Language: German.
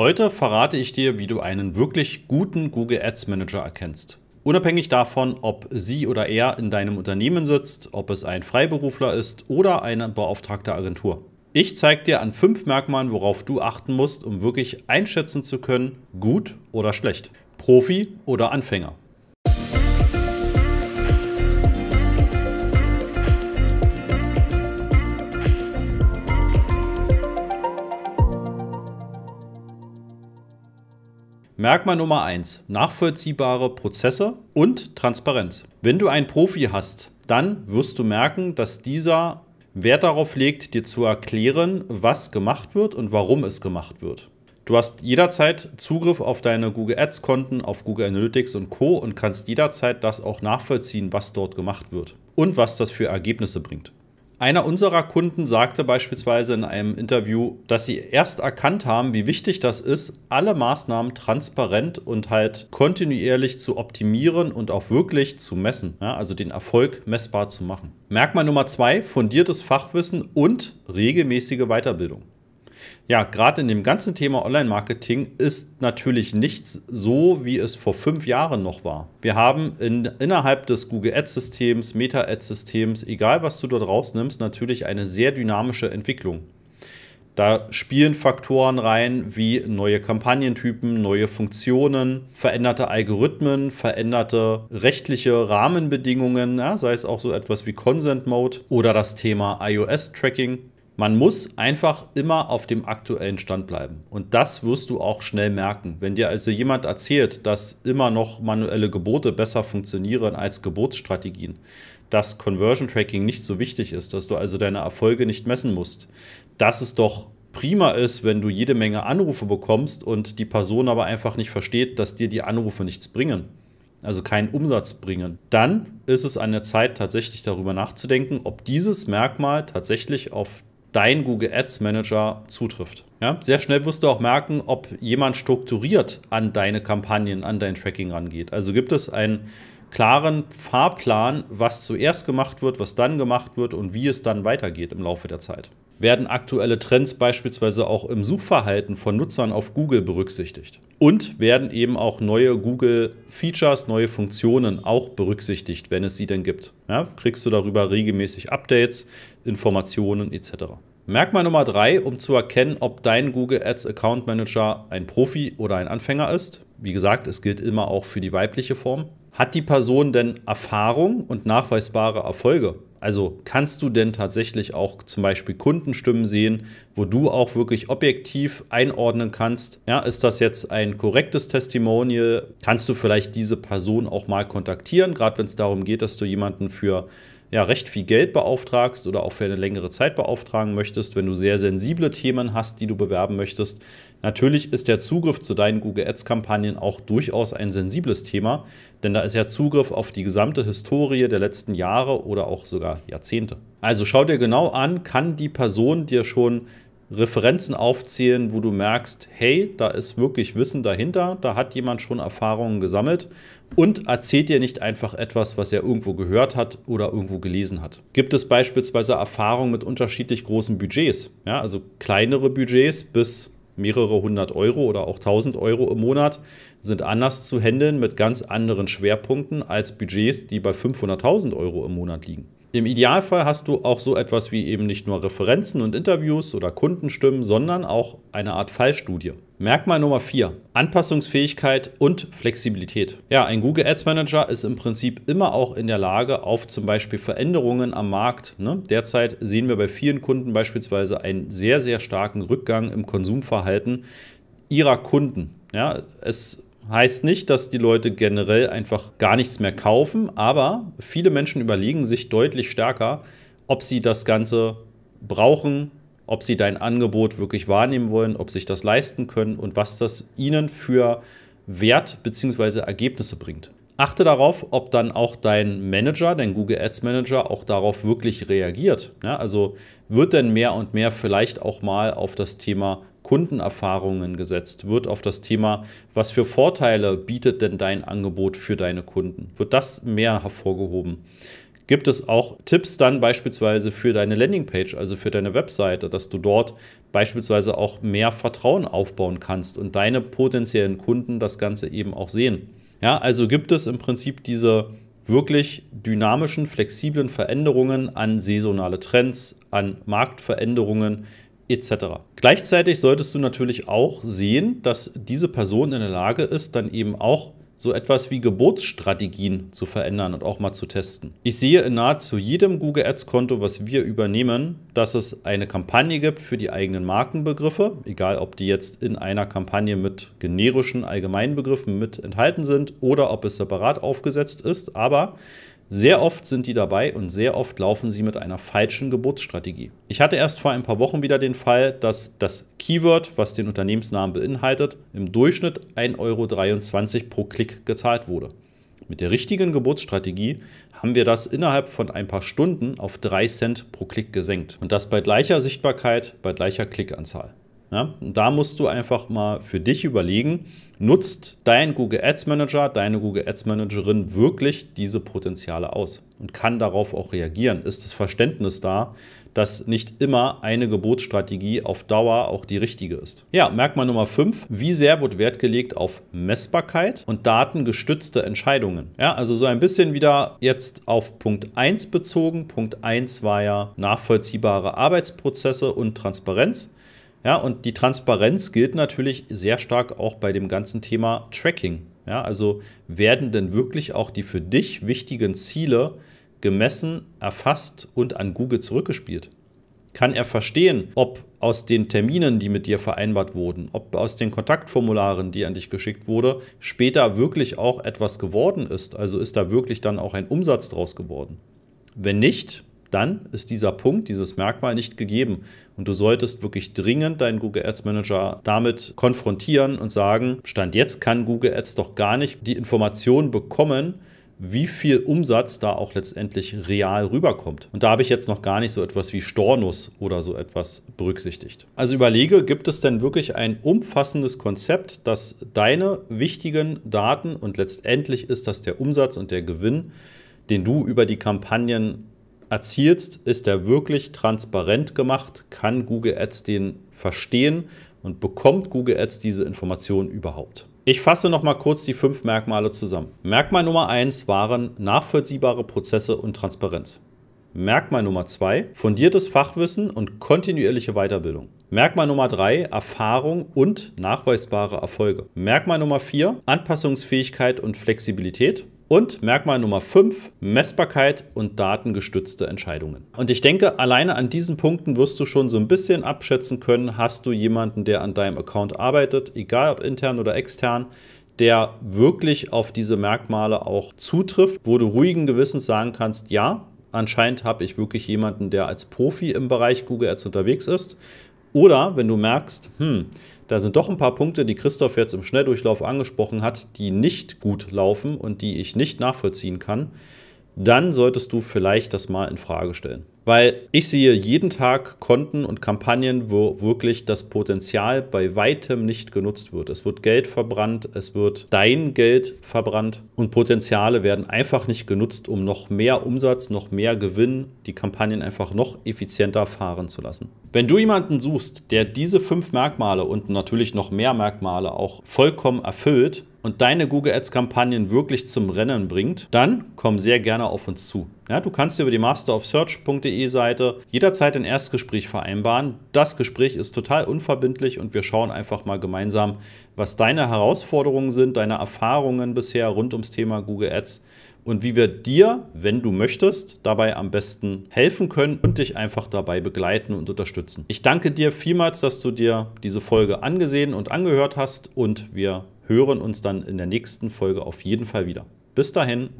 Heute verrate ich dir, wie du einen wirklich guten Google Ads Manager erkennst. Unabhängig davon, ob sie oder er in deinem Unternehmen sitzt, ob es ein Freiberufler ist oder eine beauftragte Agentur. Ich zeige dir an fünf Merkmalen, worauf du achten musst, um wirklich einschätzen zu können, gut oder schlecht, Profi oder Anfänger. Merkmal Nummer 1. Nachvollziehbare Prozesse und Transparenz. Wenn du einen Profi hast, dann wirst du merken, dass dieser Wert darauf legt, dir zu erklären, was gemacht wird und warum es gemacht wird. Du hast jederzeit Zugriff auf deine Google Ads-Konten, auf Google Analytics und Co. und kannst jederzeit das auch nachvollziehen, was dort gemacht wird und was das für Ergebnisse bringt. Einer unserer Kunden sagte beispielsweise in einem Interview, dass sie erst erkannt haben, wie wichtig das ist, alle Maßnahmen transparent und halt kontinuierlich zu optimieren und auch wirklich zu messen, ja, also den Erfolg messbar zu machen. Merkmal Nummer zwei, fundiertes Fachwissen und regelmäßige Weiterbildung. Ja, gerade in dem ganzen Thema Online-Marketing ist natürlich nichts so, wie es vor fünf Jahren noch war. Wir haben in, innerhalb des Google Ads-Systems, Meta-Ads-Systems, egal was du dort rausnimmst, natürlich eine sehr dynamische Entwicklung. Da spielen Faktoren rein wie neue Kampagnentypen, neue Funktionen, veränderte Algorithmen, veränderte rechtliche Rahmenbedingungen, ja, sei es auch so etwas wie Consent Mode oder das Thema iOS-Tracking. Man muss einfach immer auf dem aktuellen Stand bleiben. Und das wirst du auch schnell merken. Wenn dir also jemand erzählt, dass immer noch manuelle Gebote besser funktionieren als Geburtsstrategien, dass Conversion Tracking nicht so wichtig ist, dass du also deine Erfolge nicht messen musst, dass es doch prima ist, wenn du jede Menge Anrufe bekommst und die Person aber einfach nicht versteht, dass dir die Anrufe nichts bringen also keinen Umsatz bringen, dann ist es an der Zeit, tatsächlich darüber nachzudenken, ob dieses Merkmal tatsächlich auf dein Google Ads Manager zutrifft. Ja, sehr schnell wirst du auch merken, ob jemand strukturiert an deine Kampagnen, an dein Tracking rangeht. Also gibt es einen klaren Fahrplan, was zuerst gemacht wird, was dann gemacht wird und wie es dann weitergeht im Laufe der Zeit werden aktuelle Trends beispielsweise auch im Suchverhalten von Nutzern auf Google berücksichtigt. Und werden eben auch neue Google-Features, neue Funktionen auch berücksichtigt, wenn es sie denn gibt. Ja, kriegst du darüber regelmäßig Updates, Informationen etc. Merkmal Nummer drei, um zu erkennen, ob dein Google Ads Account Manager ein Profi oder ein Anfänger ist. Wie gesagt, es gilt immer auch für die weibliche Form. Hat die Person denn Erfahrung und nachweisbare Erfolge? Also kannst du denn tatsächlich auch zum Beispiel Kundenstimmen sehen, wo du auch wirklich objektiv einordnen kannst, ja, ist das jetzt ein korrektes Testimonial? Kannst du vielleicht diese Person auch mal kontaktieren, gerade wenn es darum geht, dass du jemanden für ja, recht viel Geld beauftragst oder auch für eine längere Zeit beauftragen möchtest, wenn du sehr sensible Themen hast, die du bewerben möchtest. Natürlich ist der Zugriff zu deinen Google Ads-Kampagnen auch durchaus ein sensibles Thema, denn da ist ja Zugriff auf die gesamte Historie der letzten Jahre oder auch sogar Jahrzehnte. Also schau dir genau an, kann die Person dir schon Referenzen aufzählen, wo du merkst, hey, da ist wirklich Wissen dahinter, da hat jemand schon Erfahrungen gesammelt und erzählt dir nicht einfach etwas, was er irgendwo gehört hat oder irgendwo gelesen hat. Gibt es beispielsweise Erfahrungen mit unterschiedlich großen Budgets, ja, also kleinere Budgets bis mehrere hundert Euro oder auch tausend Euro im Monat sind anders zu handeln mit ganz anderen Schwerpunkten als Budgets, die bei 500.000 Euro im Monat liegen. Im Idealfall hast du auch so etwas wie eben nicht nur Referenzen und Interviews oder Kundenstimmen, sondern auch eine Art Fallstudie. Merkmal Nummer 4. Anpassungsfähigkeit und Flexibilität. Ja, ein Google Ads Manager ist im Prinzip immer auch in der Lage, auf zum Beispiel Veränderungen am Markt. Ne? Derzeit sehen wir bei vielen Kunden beispielsweise einen sehr, sehr starken Rückgang im Konsumverhalten ihrer Kunden. Ja, es Heißt nicht, dass die Leute generell einfach gar nichts mehr kaufen, aber viele Menschen überlegen sich deutlich stärker, ob sie das Ganze brauchen, ob sie dein Angebot wirklich wahrnehmen wollen, ob sich das leisten können und was das ihnen für Wert bzw. Ergebnisse bringt. Achte darauf, ob dann auch dein Manager, dein Google Ads Manager, auch darauf wirklich reagiert. Ja, ne? also wird denn mehr und mehr vielleicht auch mal auf das Thema Kundenerfahrungen gesetzt? Wird auf das Thema, was für Vorteile bietet denn dein Angebot für deine Kunden? Wird das mehr hervorgehoben? gibt es auch Tipps dann beispielsweise für deine Landingpage, also für deine Webseite, dass du dort beispielsweise auch mehr Vertrauen aufbauen kannst und deine potenziellen Kunden das Ganze eben auch sehen. Ja, also gibt es im Prinzip diese wirklich dynamischen, flexiblen Veränderungen an saisonale Trends, an Marktveränderungen, etc. Gleichzeitig solltest du natürlich auch sehen, dass diese Person in der Lage ist, dann eben auch so etwas wie Geburtsstrategien zu verändern und auch mal zu testen. Ich sehe in nahezu jedem Google Ads-Konto, was wir übernehmen, dass es eine Kampagne gibt für die eigenen Markenbegriffe, egal ob die jetzt in einer Kampagne mit generischen Allgemeinbegriffen mit enthalten sind oder ob es separat aufgesetzt ist, aber sehr oft sind die dabei und sehr oft laufen sie mit einer falschen Geburtsstrategie. Ich hatte erst vor ein paar Wochen wieder den Fall, dass das Keyword, was den Unternehmensnamen beinhaltet, im Durchschnitt 1,23 Euro pro Klick gezahlt wurde. Mit der richtigen Geburtsstrategie haben wir das innerhalb von ein paar Stunden auf 3 Cent pro Klick gesenkt. Und das bei gleicher Sichtbarkeit, bei gleicher Klickanzahl. Ja, da musst du einfach mal für dich überlegen, nutzt dein Google Ads Manager, deine Google Ads Managerin wirklich diese Potenziale aus und kann darauf auch reagieren? Ist das Verständnis da, dass nicht immer eine Gebotsstrategie auf Dauer auch die richtige ist? Ja, Merkmal Nummer 5, wie sehr wird Wert gelegt auf Messbarkeit und datengestützte Entscheidungen? Ja, also so ein bisschen wieder jetzt auf Punkt 1 bezogen. Punkt 1 war ja nachvollziehbare Arbeitsprozesse und Transparenz. Ja, und die Transparenz gilt natürlich sehr stark auch bei dem ganzen Thema Tracking. Ja, also werden denn wirklich auch die für dich wichtigen Ziele gemessen, erfasst und an Google zurückgespielt? Kann er verstehen, ob aus den Terminen, die mit dir vereinbart wurden, ob aus den Kontaktformularen, die an dich geschickt wurde, später wirklich auch etwas geworden ist? Also ist da wirklich dann auch ein Umsatz draus geworden? Wenn nicht, dann ist dieser Punkt, dieses Merkmal nicht gegeben. Und du solltest wirklich dringend deinen Google Ads Manager damit konfrontieren und sagen, Stand jetzt kann Google Ads doch gar nicht die Information bekommen, wie viel Umsatz da auch letztendlich real rüberkommt. Und da habe ich jetzt noch gar nicht so etwas wie Stornus oder so etwas berücksichtigt. Also überlege, gibt es denn wirklich ein umfassendes Konzept, das deine wichtigen Daten und letztendlich ist das der Umsatz und der Gewinn, den du über die Kampagnen erzielst, ist er wirklich transparent gemacht, kann Google Ads den verstehen und bekommt Google Ads diese Informationen überhaupt. Ich fasse noch mal kurz die fünf Merkmale zusammen. Merkmal Nummer eins waren nachvollziehbare Prozesse und Transparenz. Merkmal Nummer zwei fundiertes Fachwissen und kontinuierliche Weiterbildung. Merkmal Nummer drei Erfahrung und nachweisbare Erfolge. Merkmal Nummer vier Anpassungsfähigkeit und Flexibilität. Und Merkmal Nummer 5, Messbarkeit und datengestützte Entscheidungen. Und ich denke, alleine an diesen Punkten wirst du schon so ein bisschen abschätzen können, hast du jemanden, der an deinem Account arbeitet, egal ob intern oder extern, der wirklich auf diese Merkmale auch zutrifft, wo du ruhigen Gewissens sagen kannst, ja, anscheinend habe ich wirklich jemanden, der als Profi im Bereich Google Ads unterwegs ist. Oder wenn du merkst, hm, da sind doch ein paar Punkte, die Christoph jetzt im Schnelldurchlauf angesprochen hat, die nicht gut laufen und die ich nicht nachvollziehen kann, dann solltest du vielleicht das mal in Frage stellen. Weil ich sehe jeden Tag Konten und Kampagnen, wo wirklich das Potenzial bei weitem nicht genutzt wird. Es wird Geld verbrannt, es wird dein Geld verbrannt und Potenziale werden einfach nicht genutzt, um noch mehr Umsatz, noch mehr Gewinn, die Kampagnen einfach noch effizienter fahren zu lassen. Wenn du jemanden suchst, der diese fünf Merkmale und natürlich noch mehr Merkmale auch vollkommen erfüllt und deine Google Ads Kampagnen wirklich zum Rennen bringt, dann komm sehr gerne auf uns zu. Ja, du kannst über die masterofsearch.de Seite jederzeit ein Erstgespräch vereinbaren. Das Gespräch ist total unverbindlich und wir schauen einfach mal gemeinsam, was deine Herausforderungen sind, deine Erfahrungen bisher rund ums Thema Google Ads und wie wir dir, wenn du möchtest, dabei am besten helfen können und dich einfach dabei begleiten und unterstützen. Ich danke dir vielmals, dass du dir diese Folge angesehen und angehört hast und wir hören uns dann in der nächsten Folge auf jeden Fall wieder. Bis dahin.